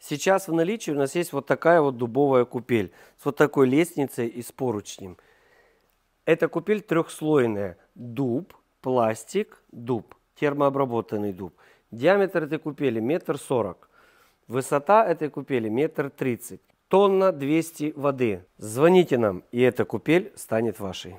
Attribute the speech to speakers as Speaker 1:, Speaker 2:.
Speaker 1: Сейчас в наличии у нас есть вот такая вот дубовая купель с вот такой лестницей и с поручнем. Эта купель трехслойная. Дуб, пластик, дуб, термообработанный дуб. Диаметр этой купели метр сорок. Высота этой купели метр тридцать. Тонна 200 воды. Звоните нам, и эта купель станет вашей.